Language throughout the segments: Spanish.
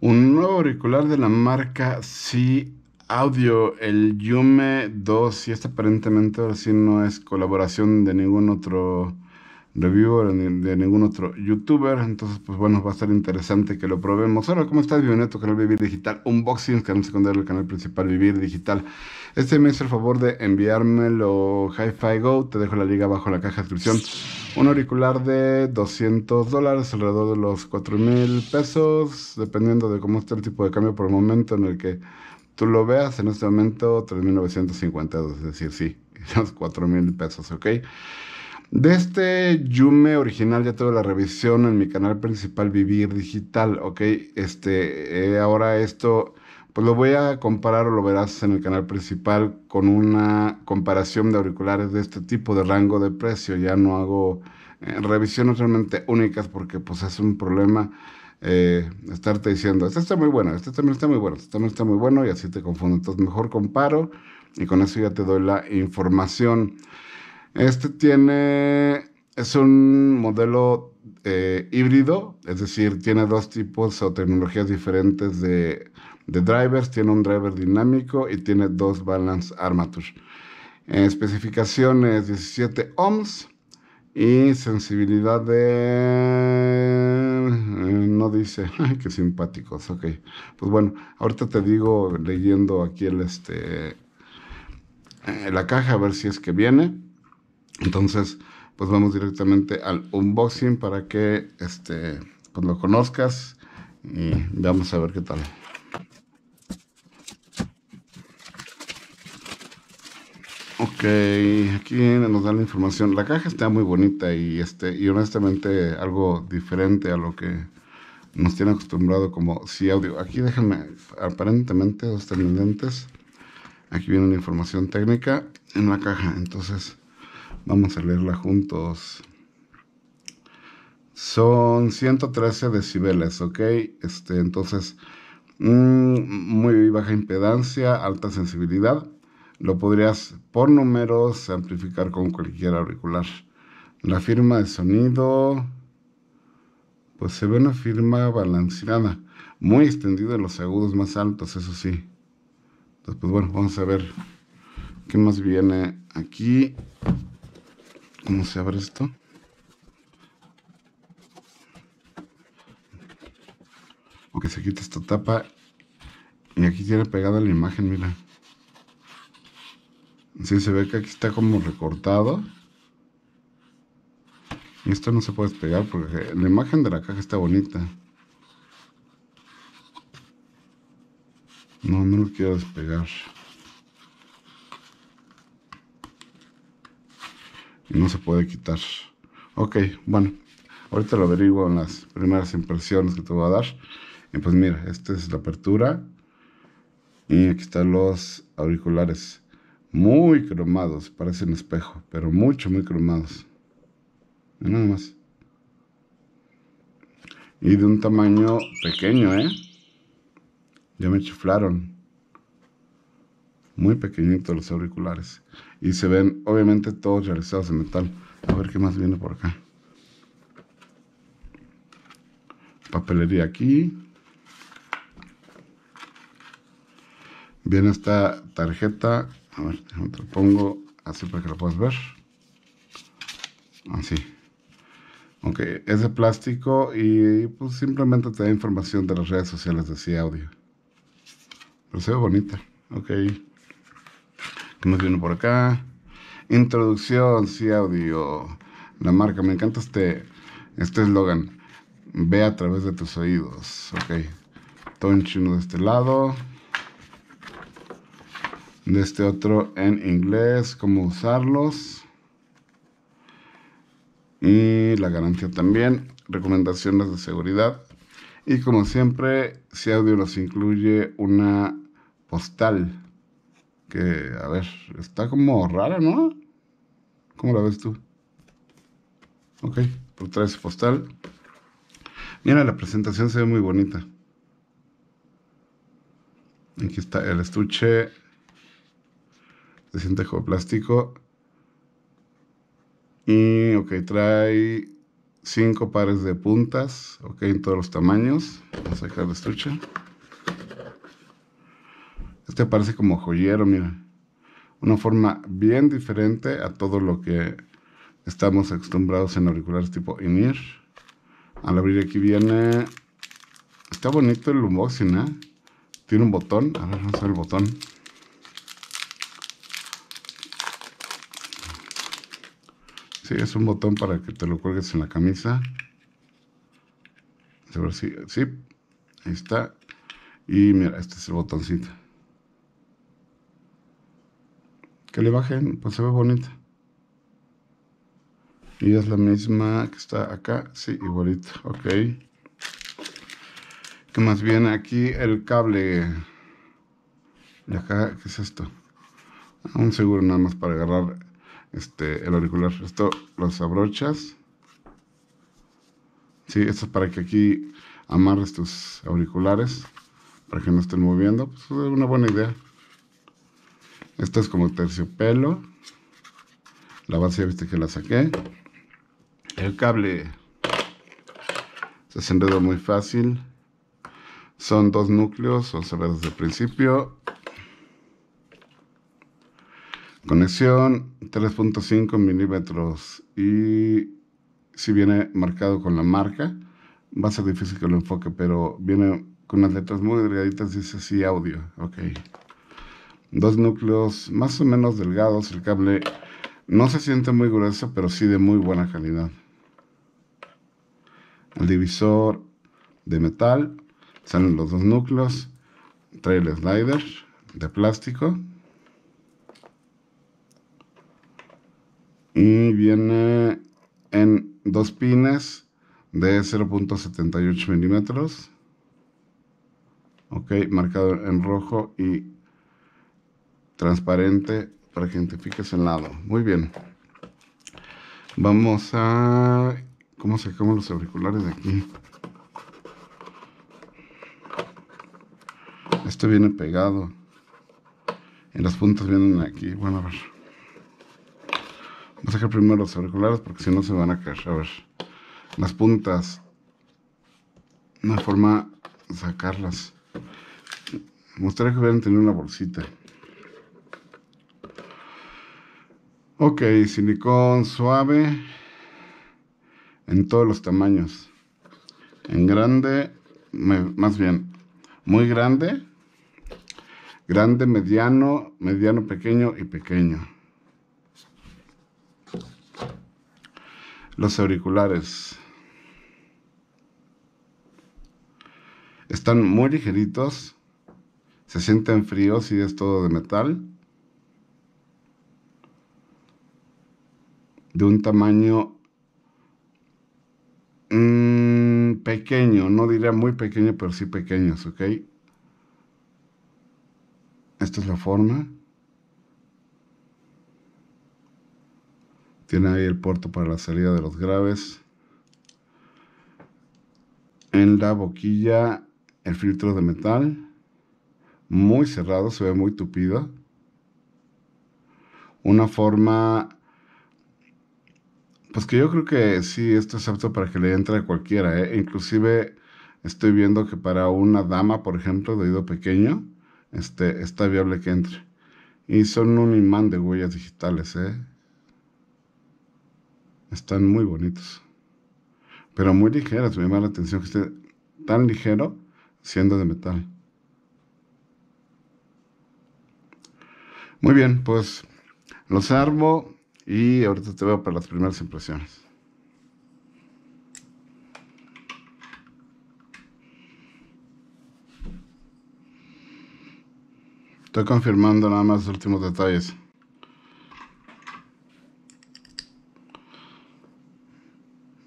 Un nuevo auricular de la marca C Audio, el Yume 2, y este aparentemente no es colaboración de ningún otro reviewer de ningún otro youtuber. Entonces, pues bueno, va a ser interesante que lo probemos. Hola, ¿cómo estás, tu Canal Vivir Digital Unboxing, canal secundario el canal principal Vivir Digital. Este me hizo el favor de enviármelo Hi-Fi Go. Te dejo la liga abajo en la caja de descripción. Un auricular de 200 dólares, alrededor de los 4 mil pesos, dependiendo de cómo esté el tipo de cambio por el momento en el que tú lo veas. En este momento, 3.952, es decir, sí, los 4 mil pesos, ¿ok? De este Yume original ya tengo la revisión en mi canal principal Vivir Digital, ¿ok? Este, eh, ahora esto, pues lo voy a comparar o lo verás en el canal principal con una comparación de auriculares de este tipo de rango de precio. Ya no hago eh, revisiones realmente únicas porque pues es un problema eh, estarte diciendo, este está muy bueno, este también está muy bueno, este también está muy bueno y así te confundo. Entonces mejor comparo y con eso ya te doy la información. Este tiene, es un modelo eh, híbrido, es decir, tiene dos tipos o tecnologías diferentes de, drivers, tiene un driver dinámico y tiene dos balance armatures. especificaciones 17 ohms y sensibilidad de... Eh, no dice, qué simpáticos, ok. Pues bueno, ahorita te digo leyendo aquí el este... Eh, la caja a ver si es que viene. Entonces, pues vamos directamente al unboxing para que este, pues lo conozcas y vamos a ver qué tal. Ok, aquí nos da la información. La caja está muy bonita y este y honestamente algo diferente a lo que nos tiene acostumbrado como si audio. Aquí déjame, aparentemente, los lentes. Aquí viene la información técnica en la caja. Entonces, Vamos a leerla juntos. Son 113 decibeles, ¿ok? Este, entonces, mm, muy baja impedancia, alta sensibilidad. Lo podrías por números amplificar con cualquier auricular. La firma de sonido, pues se ve una firma balanceada, muy extendida en los agudos más altos, eso sí. Entonces, pues bueno, vamos a ver qué más viene aquí. ¿Cómo se abre esto? Ok, se quita esta tapa. Y aquí tiene pegada la imagen, mira. así se ve que aquí está como recortado. Y esto no se puede despegar porque la imagen de la caja está bonita. No, no lo quiero despegar. no se puede quitar. Ok, bueno, ahorita lo averiguo en las primeras impresiones que te voy a dar. Y pues mira, esta es la apertura. Y aquí están los auriculares. Muy cromados, parecen espejo, pero mucho, muy cromados. nada más. Y de un tamaño pequeño, ¿eh? Ya me chiflaron muy pequeñitos los auriculares. Y se ven, obviamente, todos realizados en metal. A ver qué más viene por acá. Papelería aquí. Viene esta tarjeta. A ver, te lo pongo así para que lo puedas ver. Así. Ok, es de plástico y pues simplemente te da información de las redes sociales de C audio. Pero se ve bonita. Ok. ¿Qué más viene por acá? Introducción, sí, audio. La marca, me encanta este, este eslogan. Ve a través de tus oídos. Ok. Tonchino de este lado. De este otro en inglés, cómo usarlos. Y la garantía también. Recomendaciones de seguridad. Y como siempre, si audio nos incluye una postal que, a ver, está como rara, ¿no? ¿Cómo la ves tú? Ok, por trae su postal. Mira, la presentación se ve muy bonita. Aquí está el estuche. Se siente como plástico. Y, ok, trae cinco pares de puntas, ok, en todos los tamaños. Vamos a sacar el estuche. Este aparece como joyero, mira. Una forma bien diferente a todo lo que estamos acostumbrados en auriculares tipo INIR. Al abrir aquí viene... Está bonito el unboxing, ¿eh? Tiene un botón. A ver, vamos a el botón. Sí, es un botón para que te lo cuelgues en la camisa. A ver si... Sí, ahí está. Y mira, este es el botoncito. que le bajen, pues se ve bonita. Y es la misma que está acá, sí, igualito, ok. Que más bien aquí el cable de acá, ¿qué es esto? Un seguro nada más para agarrar este, el auricular. Esto los abrochas. Sí, esto es para que aquí amarres tus auriculares, para que no estén moviendo. Pues es una buena idea esto es como terciopelo. La base ya viste que la saqué. El cable se enredo muy fácil. Son dos núcleos, se ve desde el principio. Conexión 3.5 milímetros y si viene marcado con la marca, va a ser difícil que lo enfoque, pero viene con unas letras muy delgaditas, dice así audio, ok dos núcleos más o menos delgados. El cable no se siente muy grueso, pero sí de muy buena calidad. El divisor de metal, salen los dos núcleos, trae el slider de plástico. Y viene en dos pines de 0.78 milímetros. Ok, marcado en rojo y transparente para que identifiques el lado. Muy bien. Vamos a... ¿Cómo sacamos los auriculares de aquí? Este viene pegado. Y las puntas vienen aquí. Bueno, a ver. Vamos a sacar primero los auriculares porque si no se van a caer. A ver. Las puntas. Una forma de sacarlas. Me gustaría que hubieran tenido una bolsita. Ok, silicón suave en todos los tamaños. En grande, más bien, muy grande, grande, mediano, mediano, pequeño y pequeño. Los auriculares. Están muy ligeritos, se sienten fríos y es todo de metal. de un tamaño mm, pequeño, no diría muy pequeño, pero sí pequeños, ¿ok? Esta es la forma. Tiene ahí el puerto para la salida de los graves. En la boquilla el filtro de metal. Muy cerrado, se ve muy tupido. Una forma pues que yo creo que sí, esto es apto para que le entre a cualquiera, ¿eh? Inclusive estoy viendo que para una dama, por ejemplo, de oído pequeño, este, está viable que entre. Y son un imán de huellas digitales, ¿eh? Están muy bonitos. Pero muy ligeras, me llama la atención que esté tan ligero siendo de metal. Muy bien, pues los arbo. Y ahorita te veo para las primeras impresiones. Estoy confirmando nada más los últimos detalles.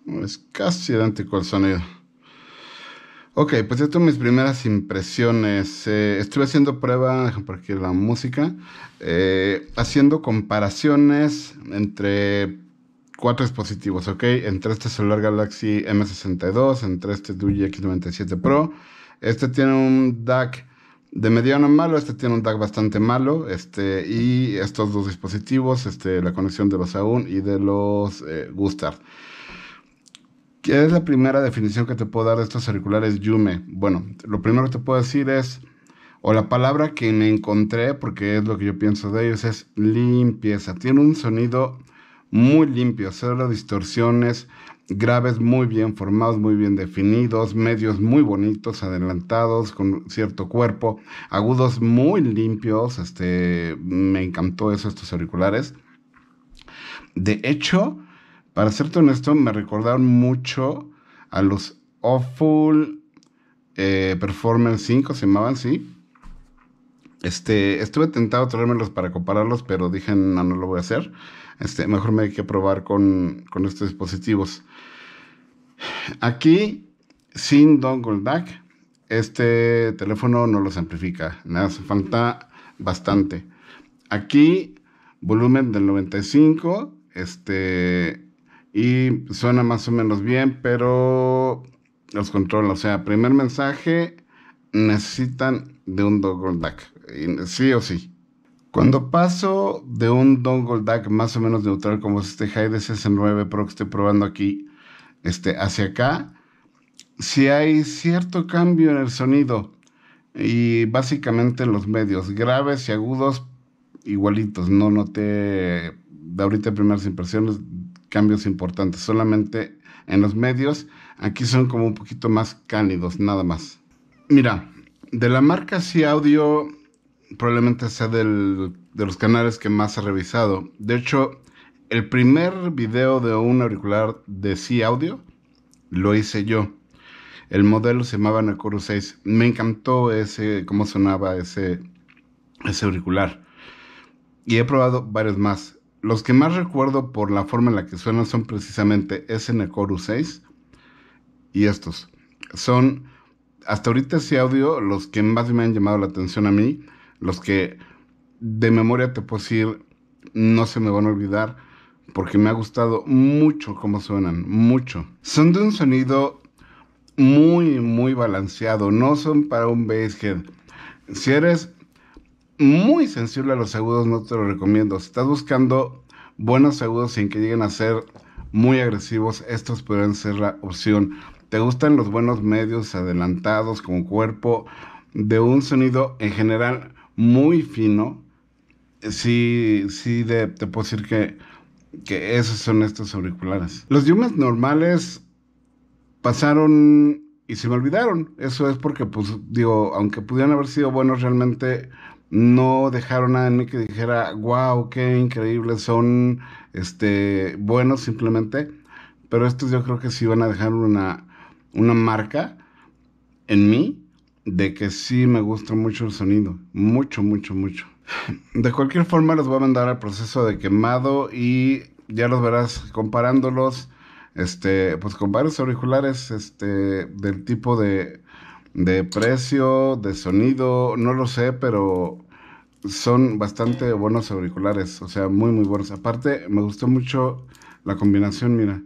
Es casi idéntico el sonido. Ok, pues estas son mis primeras impresiones. Eh, estuve haciendo prueba, por aquí la música, eh, haciendo comparaciones entre cuatro dispositivos, ¿ok? Entre este celular Galaxy M62, entre este DUI X97 Pro. Este tiene un DAC de mediano malo, este tiene un DAC bastante malo, este, y estos dos dispositivos, este, la conexión de los AUN y de los Gustard. Eh, ¿Qué es la primera definición que te puedo dar de estos auriculares Yume? Bueno, lo primero que te puedo decir es, o la palabra que me encontré, porque es lo que yo pienso de ellos, es limpieza. Tiene un sonido muy limpio, cero distorsiones, graves muy bien formados, muy bien definidos, medios muy bonitos, adelantados, con cierto cuerpo, agudos muy limpios, este, me encantó eso, estos auriculares. De hecho, para serte honesto, me recordaron mucho a los Awful eh, Performer 5, se llamaban, sí. Este, estuve tentado a traérmelos para compararlos, pero dije, no, no lo voy a hacer. Este, mejor me hay que probar con, estos dispositivos. Aquí, sin dongle DAC, este teléfono no los amplifica. nada hace falta bastante. Aquí, volumen del 95, este y suena más o menos bien, pero los controla. O sea, primer mensaje, necesitan de un dongle Duck. Sí o sí. Cuando paso de un Dongle DAC más o menos neutral como es este Hyde S9 Pro que estoy probando aquí, este, hacia acá, si hay cierto cambio en el sonido y básicamente en los medios graves y agudos igualitos, no noté de ahorita primeras impresiones cambios importantes. Solamente en los medios, aquí son como un poquito más cálidos, nada más. Mira, de la marca Si Audio, probablemente sea de los canales que más he revisado. De hecho, el primer video de un auricular de Si Audio lo hice yo. El modelo se llamaba Nakuru 6. Me encantó ese, cómo sonaba ese, ese auricular. Y he probado varios más. Los que más recuerdo por la forma en la que suenan son precisamente SN 6 y estos. Son, hasta ahorita ese audio, los que más me han llamado la atención a mí, los que de memoria te puedo decir, no se me van a olvidar, porque me ha gustado mucho cómo suenan, mucho. Son de un sonido muy, muy balanceado, no son para un basshead. Si eres muy sensible a los agudos, no te lo recomiendo. Si estás buscando buenos agudos sin que lleguen a ser muy agresivos, estos pueden ser la opción. ¿Te gustan los buenos medios adelantados con cuerpo de un sonido en general muy fino? Sí, sí, de, te puedo decir que, que esos son estos auriculares. Los diumes normales pasaron y se me olvidaron. Eso es porque, pues, digo, aunque pudieran haber sido buenos, realmente no dejaron nada en mí que dijera, wow, qué increíble, son este, buenos simplemente. Pero estos yo creo que sí van a dejar una, una marca en mí de que sí me gusta mucho el sonido. Mucho, mucho, mucho. De cualquier forma, los voy a mandar al proceso de quemado y ya los verás comparándolos. Este, pues con varios auriculares, este, del tipo de de precio, de sonido, no lo sé, pero son bastante buenos auriculares, o sea, muy, muy buenos. Aparte, me gustó mucho la combinación, mira,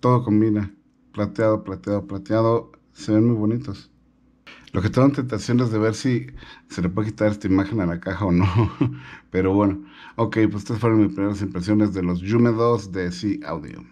todo combina, plateado, plateado, plateado, se ven muy bonitos. Lo que tengo tentación es de ver si se le puede quitar esta imagen a la caja o no. Pero bueno, ok, pues estas fueron mis primeras impresiones de los Yume 2 de C Audio.